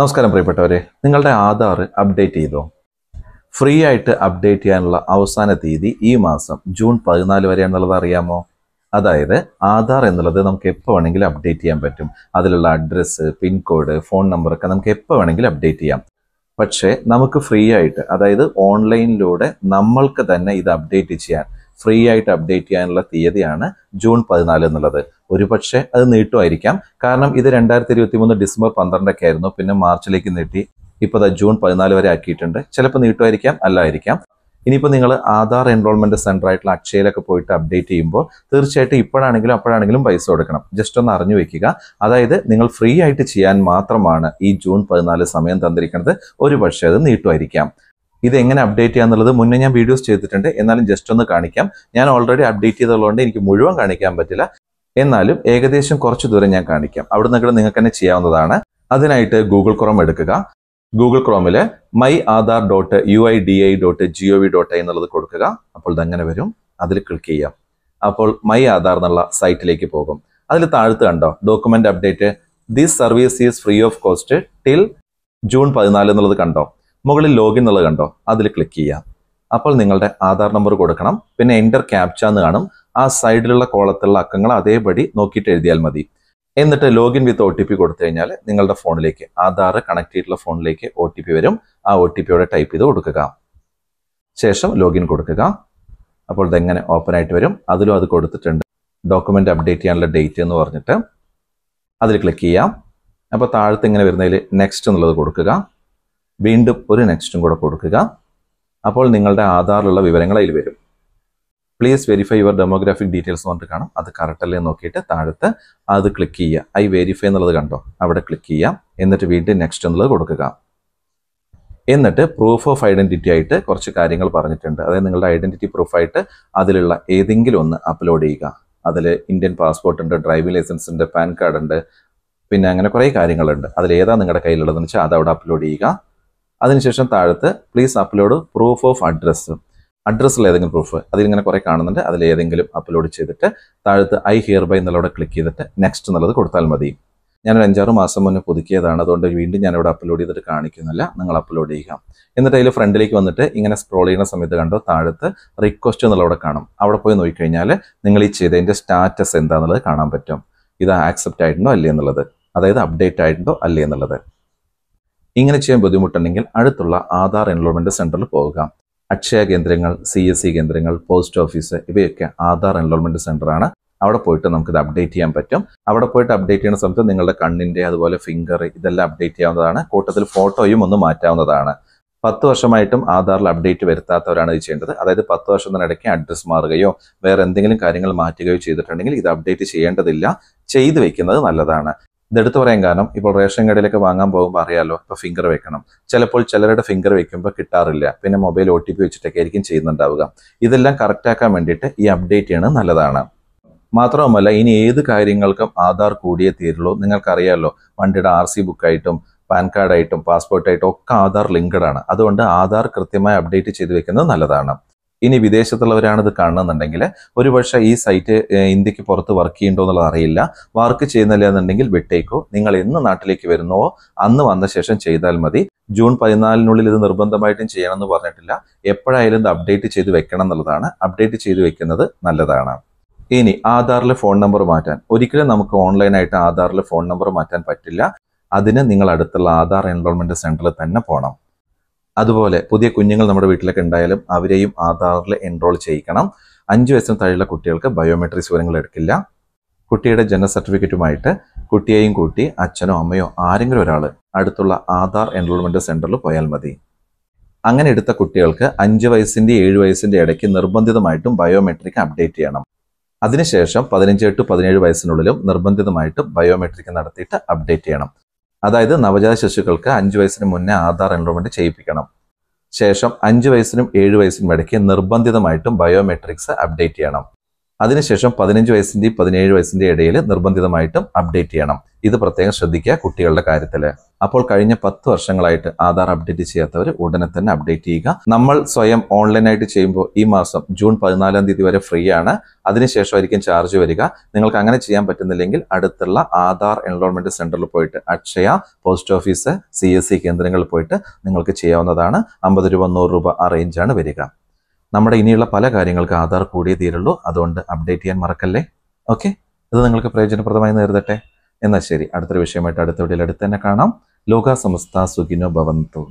നമസ്കാരം പ്രിയപ്പെട്ടവരെ നിങ്ങളുടെ ആധാർ അപ്ഡേറ്റ് ചെയ്തോ ഫ്രീ ആയിട്ട് അപ്ഡേറ്റ് ചെയ്യാനുള്ള അവസാന തീയതി ഈ മാസം ജൂൺ പതിനാല് വരെയാണെന്നുള്ളത് അറിയാമോ അതായത് ആധാർ എന്നുള്ളത് നമുക്ക് എപ്പോൾ വേണമെങ്കിലും അപ്ഡേറ്റ് ചെയ്യാൻ പറ്റും അതിലുള്ള അഡ്രസ്സ് പിൻകോഡ് ഫോൺ നമ്പർ ഒക്കെ നമുക്ക് എപ്പോൾ വേണമെങ്കിലും അപ്ഡേറ്റ് ചെയ്യാം പക്ഷേ നമുക്ക് ഫ്രീ ആയിട്ട് അതായത് ഓൺലൈനിലൂടെ നമ്മൾക്ക് തന്നെ ഇത് അപ്ഡേറ്റ് ചെയ്യാൻ ഫ്രീ ആയിട്ട് അപ്ഡേറ്റ് ചെയ്യാനുള്ള തീയതിയാണ് ജൂൺ പതിനാല് എന്നുള്ളത് ഒരുപക്ഷെ അത് നീട്ടുമായിരിക്കാം കാരണം ഇത് രണ്ടായിരത്തി ഇരുപത്തി മൂന്ന് ഡിസംബർ പന്ത്രണ്ടൊക്കെ ആയിരുന്നു പിന്നെ മാർച്ചിലേക്ക് നീട്ടി ഇപ്പോൾ അത് ജൂൺ പതിനാല് വരെ ആക്കിയിട്ടുണ്ട് ചിലപ്പോൾ നീട്ടുമായിരിക്കാം അല്ലായിരിക്കാം ഇനിയിപ്പോൾ നിങ്ങൾ ആധാർ എൻറോൾമെൻറ്റ് സെൻ്റർ ആയിട്ടുള്ള അക്ഷയയിലൊക്കെ പോയിട്ട് അപ്ഡേറ്റ് ചെയ്യുമ്പോൾ തീർച്ചയായിട്ടും ഇപ്പോഴാണെങ്കിലും അപ്പോഴാണെങ്കിലും പൈസ കൊടുക്കണം ജസ്റ്റ് ഒന്ന് അറിഞ്ഞു വെക്കുക അതായത് നിങ്ങൾ ഫ്രീ ആയിട്ട് ചെയ്യാൻ മാത്രമാണ് ഈ ജൂൺ പതിനാല് സമയം തന്നിരിക്കുന്നത് ഒരു പക്ഷേ അത് നീട്ടുമായിരിക്കാം ഇത് എങ്ങനെ അപ്ഡേറ്റ് ചെയ്യാന്നുള്ളത് മുന്നേ ഞാൻ വീഡിയോസ് ചെയ്തിട്ടുണ്ട് എന്നാലും ജസ്റ്റ് ഒന്ന് കാണിക്കാം ഞാൻ ഓൾറെഡി അപ്ഡേറ്റ് ചെയ്തതുകൊണ്ട് എനിക്ക് മുഴുവൻ കാണിക്കാൻ പറ്റില്ല എന്നാലും ഏകദേശം കുറച്ച് ദൂരം ഞാൻ കാണിക്കാം അവിടെ കൂടെ നിങ്ങൾക്ക് തന്നെ ചെയ്യാവുന്നതാണ് അതിനായിട്ട് ഗൂഗിൾ ക്രോം എടുക്കുക ഗൂഗിൾ ക്രോമില് my Aadhaar dot U I D A I dot G O V dot എന്നുള്ളത് കൊടുക്കുക അപ്പോൾ അങ്ങനെ വരും അതിൽ ക്ലിക്ക് ചെയ്യാം അപ്പോൾ മൈ ആധാർ എന്നുള്ള സൈറ്റിലേക്ക് പോകും അതിൽ താഴ്ത്ത് കണ്ടോ document update this service is free of cost till June പതിനാല് എന്നുള്ളത് കണ്ടോ മുകളിൽ ലോഗിൻ എന്നുള്ളത് കണ്ടോ അതിൽ ക്ലിക്ക് ചെയ്യാം അപ്പോൾ നിങ്ങളുടെ ആധാർ നമ്പർ കൊടുക്കണം പിന്നെ എൻ്റർ ക്യാപ്ച എന്ന് കാണും ആ സൈഡിലുള്ള കോളത്തിലുള്ള അക്കങ്ങൾ അതേപടി നോക്കിയിട്ട് എഴുതിയാൽ മതി എന്നിട്ട് login with O T P കൊടുത്തു കഴിഞ്ഞാൽ നിങ്ങളുടെ ഫോണിലേക്ക് ആധാർ കണക്ട് ചെയ്തിട്ടുള്ള ഫോണിലേക്ക് ഒ ടി പി വരും ആ ഒ ടി പിയോടെ ടൈപ്പ് ചെയ്ത് കൊടുക്കുക ശേഷം ലോഗിൻ കൊടുക്കുക അപ്പോൾ ഇതെങ്ങനെ ഓപ്പൺ ആയിട്ട് വരും അതിലും അത് കൊടുത്തിട്ടുണ്ട് ഡോക്യുമെൻ്റ് അപ്ഡേറ്റ് ചെയ്യാനുള്ള ഡേറ്റ് എന്ന് പറഞ്ഞിട്ട് അതിൽ ക്ലിക്ക് ചെയ്യാം അപ്പോൾ താഴത്ത് ഇങ്ങനെ വരുന്നതിൽ നെക്സ്റ്റ് എന്നുള്ളത് കൊടുക്കുക വീണ്ടും ഒരു നെക്സ്റ്റും കൂടെ കൊടുക്കുക അപ്പോൾ നിങ്ങളുടെ ആധാറിലുള്ള വിവരങ്ങൾ അതിൽ വരും please verify your demographic details എന്ന് പറഞ്ഞിട്ട് കാണാം അത് കറക്റ്റ് അല്ലേ നോക്കിയിട്ട് താഴത്ത് അത് ക്ലിക്ക് ചെയ്യുക ഐ വെരിഫൈ എന്നുള്ളത് കണ്ടോ അവിടെ ക്ലിക്ക് ചെയ്യാം എന്നിട്ട് വീണ്ടും നെക്സ്റ്റ് എന്നുള്ളത് കൊടുക്കുക എന്നിട്ട് പ്രൂഫ് ഓഫ് ഐഡന്റിറ്റി ആയിട്ട് കുറച്ച് കാര്യങ്ങൾ പറഞ്ഞിട്ടുണ്ട് അതായത് നിങ്ങളുടെ ഐഡന്റിറ്റി പ്രൂഫായിട്ട് അതിലുള്ള ഏതെങ്കിലും ഒന്ന് അപ്ലോഡ് ചെയ്യുക അതിൽ ഇന്ത്യൻ പാസ്പോർട്ട് ഉണ്ട് ഡ്രൈവിംഗ് ലൈസൻസ് ഉണ്ട് പാൻ കാർഡ് ഉണ്ട് പിന്നെ അങ്ങനെ കുറേ കാര്യങ്ങളുണ്ട് അതിലേതാണ് ഏതാ നിങ്ങളുടെ കയ്യിലുള്ളതെന്ന് വെച്ചാൽ അത് അവിടെ അപ്ലോഡ് ചെയ്യുക അതിനുശേഷം താഴത്ത് please upload proof of address അഡ്രസ്സിൽ ഏതെങ്കിലും പ്രൂഫ് അതിലിങ്ങനെ കുറേ കാണുന്നുണ്ട് അതിൽ ഏതെങ്കിലും അപ്ലോഡ് ചെയ്തിട്ട് താഴത്ത് ഐ ഹിയർ ബൈ എന്നുള്ളവിടെ ക്ലിക്ക് ചെയ്തിട്ട് നെക്സ്റ്റ് എന്നുള്ളത് കൊടുത്താൽ മതി ഞാനൊരു അഞ്ചാറ് മാസം മുന്നേ പുതുക്കിയതാണ് അതുകൊണ്ട് വീണ്ടും ഞാനിവിടെ അപ്ലോഡ് ചെയ്തിട്ട് കാണിക്കുന്നില്ല നിങ്ങൾ അപ്ലോഡ് ചെയ്യുക എന്നിട്ട് അതിൽ ഫ്രണ്ടിലേക്ക് വന്നിട്ട് ഇങ്ങനെ സ്ക്രോൾ ചെയ്യുന്ന സമയത്ത് കണ്ടോ താഴത്ത് റിക്വസ്റ്റ് എന്നുള്ളവിടെ കാണും അവിടെ പോയി നോക്കിക്കഴിഞ്ഞാൽ നിങ്ങൾ ഈ ചെയ്തതിൻ്റെ സ്റ്റാറ്റസ് എന്താണെന്നുള്ളത് കാണാൻ പറ്റും ഇത് ആക്സെപ്റ്റ് ആയിട്ടുണ്ടോ അല്ലേ എന്നുള്ളത് അതായത് അപ്ഡേറ്റ് ആയിട്ടുണ്ടോ അല്ലേ എന്നുള്ളത് ഇങ്ങനെ ചെയ്യാൻ ബുദ്ധിമുട്ടുണ്ടെങ്കിൽ അടുത്തുള്ള ആധാർ എൻറോൾമെൻറ്റ് സെൻറ്ററിൽ പോവുക അക്ഷയ കേന്ദ്രങ്ങൾ സി എസ് സി കേന്ദ്രങ്ങൾ പോസ്റ്റ് ഓഫീസ് ഇവയൊക്കെ ആധാർ എൻറോൾമെൻറ്റ് സെൻറ്ററാണ് അവിടെ പോയിട്ട് നമുക്കിത് അപ്ഡേറ്റ് ചെയ്യാൻ പറ്റും അവിടെ പോയിട്ട് അപ്ഡേറ്റ് ചെയ്യുന്ന സമയത്ത് നിങ്ങളുടെ കണ്ണിൻ്റെ അതുപോലെ ഫിംഗർ ഇതെല്ലാം അപ്ഡേറ്റ് ചെയ്യാവുന്നതാണ് കൂട്ടത്തിൽ ഫോട്ടോയും ഒന്ന് മാറ്റാവുന്നതാണ് പത്ത് വർഷമായിട്ടും ആധാറിൽ അപ്ഡേറ്റ് വരുത്താത്തവരാണ് ഇത് ചെയ്യേണ്ടത് അതായത് പത്ത് വർഷത്തിനിടയ്ക്ക് അഡ്രസ്സ് മാറുകയോ വേറെ എന്തെങ്കിലും കാര്യങ്ങൾ മാറ്റുകയോ ചെയ്തിട്ടുണ്ടെങ്കിൽ ഇത് അപ്ഡേറ്റ് ചെയ്യേണ്ടതില്ല ചെയ്തു വെക്കുന്നത് നല്ലതാണ് ഇതെടുത്ത് പറയാൻ കാരണം ഇപ്പോൾ റേഷൻ കടയിലൊക്കെ വാങ്ങാൻ പോകുമ്പോൾ അറിയാലോ ഇപ്പോൾ ഫിംഗർ വെക്കണം ചിലപ്പോൾ ചിലരുടെ ഫിംഗർ വെക്കുമ്പോൾ കിട്ടാറില്ല പിന്നെ മൊബൈൽ ഒ ടി പി വെച്ചിട്ടൊക്കെ ആയിരിക്കും ചെയ്യുന്നുണ്ടാവുക ഇതെല്ലാം കറക്റ്റാക്കാൻ വേണ്ടിയിട്ട് ഈ അപ്ഡേറ്റ് ചെയ്യണം നല്ലതാണ് മാത്രവുമല്ല ഇനി ഏത് കാര്യങ്ങൾക്കും ആധാർ കൂടിയേ തീരുള്ളൂ നിങ്ങൾക്കറിയാലോ വണ്ടിയുടെ ആർ സി ബുക്കായിട്ടും പാൻ കാർഡായിട്ടും പാസ്പോർട്ടായിട്ടും ഒക്കെ ആധാർ ലിങ്ക്ഡ് ആണ് അതുകൊണ്ട് ആധാർ കൃത്യമായി അപ്ഡേറ്റ് ചെയ്ത് വെക്കുന്നത് നല്ലതാണ് ഇനി വിദേശത്തുള്ളവരാണിത് കാണണമെന്നുണ്ടെങ്കിൽ ഒരുപക്ഷെ ഈ സൈറ്റ് ഇന്ത്യക്ക് പുറത്ത് വർക്ക് ചെയ്യുന്നുണ്ടോ എന്നുള്ളത് അറിയില്ല വർക്ക് ചെയ്യുന്നില്ല എന്നുണ്ടെങ്കിൽ വിട്ടേക്കോ നിങ്ങൾ എന്ന് നാട്ടിലേക്ക് വരുന്നോ അന്ന് വന്ന ശേഷം ചെയ്താൽ മതി ജൂൺ പതിനാലിനുള്ളിൽ ഇത് നിർബന്ധമായിട്ടും ചെയ്യണം എന്ന് പറഞ്ഞിട്ടില്ല എപ്പോഴായാലും ഇത് അപ്ഡേറ്റ് ചെയ്ത് വെക്കണം എന്നുള്ളതാണ് അപ്ഡേറ്റ് ചെയ്ത് വെക്കുന്നത് നല്ലതാണ് ഇനി ആധാറിലെ ഫോൺ നമ്പർ മാറ്റാൻ ഒരിക്കലും നമുക്ക് ഓൺലൈനായിട്ട് ആധാറിലെ ഫോൺ നമ്പർ മാറ്റാൻ പറ്റില്ല അതിന് നിങ്ങൾ അടുത്തുള്ള ആധാർ എൻറോൾമെന്റ് സെന്ററിൽ തന്നെ പോകണം അതുപോലെ പുതിയ കുഞ്ഞുങ്ങൾ നമ്മുടെ വീട്ടിലൊക്കെ ഉണ്ടായാലും അവരെയും ആധാറിൽ എൻറോൾ ചെയ്യിക്കണം അഞ്ച് വയസ്സിന് താഴെയുള്ള കുട്ടികൾക്ക് ബയോമെട്രിക്സ് വിവരങ്ങൾ എടുക്കില്ല കുട്ടിയുടെ ജനന സർട്ടിഫിക്കറ്റുമായിട്ട് കുട്ടിയെയും കൂട്ടി അച്ഛനോ അമ്മയോ ആരെങ്കിലും ഒരാൾ അടുത്തുള്ള ആധാർ എൻറോൾമെൻറ് സെൻറ്ററിൽ പോയാൽ മതി അങ്ങനെ എടുത്ത കുട്ടികൾക്ക് അഞ്ച് വയസ്സിൻ്റെ ഏഴ് വയസ്സിൻ്റെ ഇടയ്ക്ക് നിർബന്ധിതമായിട്ടും ബയോമെട്രിക് അപ്ഡേറ്റ് ചെയ്യണം അതിനുശേഷം പതിനഞ്ച് ടു പതിനേഴ് വയസ്സിനുള്ളിലും നിർബന്ധിതമായിട്ടും ബയോമെട്രിക് നടത്തിയിട്ട് അപ്ഡേറ്റ് ചെയ്യണം അതായത് നവജാത ശിശുക്കൾക്ക് അഞ്ച് വയസ്സിന് മുന്നേ ആധാർ എൻറോൾമെൻറ്റ് ചെയ്യിപ്പിക്കണം ശേഷം അഞ്ച് വയസ്സിനും ഏഴ് വയസ്സിനും ഇടയ്ക്ക് നിർബന്ധിതമായിട്ടും ബയോമെട്രിക്സ് അപ്ഡേറ്റ് ചെയ്യണം അതിനുശേഷം പതിനഞ്ച് വയസ്സിൻ്റെയും പതിനേഴ് വയസ്സിൻ്റെയും ഇടയിൽ നിർബന്ധിതമായിട്ടും അപ്ഡേറ്റ് ചെയ്യണം ഇത് പ്രത്യേകം ശ്രദ്ധിക്കുക കുട്ടികളുടെ കാര്യത്തിൽ അപ്പോൾ കഴിഞ്ഞ പത്ത് വർഷങ്ങളായിട്ട് ആധാർ അപ്ഡേറ്റ് ചെയ്യാത്തവർ ഉടനെ തന്നെ അപ്ഡേറ്റ് ചെയ്യുക നമ്മൾ സ്വയം ഓൺലൈനായിട്ട് ചെയ്യുമ്പോൾ ഈ മാസം ജൂൺ പതിനാലാം തീയതി വരെ ഫ്രീ ആണ് അതിനുശേഷമായിരിക്കും ചാർജ് വരിക നിങ്ങൾക്ക് അങ്ങനെ ചെയ്യാൻ പറ്റുന്നില്ലെങ്കിൽ അടുത്തുള്ള ആധാർ എൻറോൾമെന്റ് സെന്ററിൽ പോയിട്ട് Akshaya post office C S C കേന്ദ്രങ്ങളിൽ പോയിട്ട് നിങ്ങൾക്ക് ചെയ്യാവുന്നതാണ് അമ്പത് രൂപ നൂറ് രൂപ ആ റേഞ്ചാണ് വരിക നമ്മുടെ ഇനിയുള്ള പല കാര്യങ്ങൾക്ക് ആധാർ കൂടിയേ തീരുള്ളൂ അതുകൊണ്ട് അപ്ഡേറ്റ് ചെയ്യാൻ മറക്കല്ലേ ഓക്കെ ഇത് നിങ്ങൾക്ക് പ്രയോജനപ്രദമായി നേരിടട്ടെ എന്നാൽ ശരി അടുത്തൊരു വിഷയമായിട്ട് അടുത്ത വീഡിയോയിൽ അടുത്ത് തന്നെ കാണാം లోకా సంస్థ సుఖినో భవంతు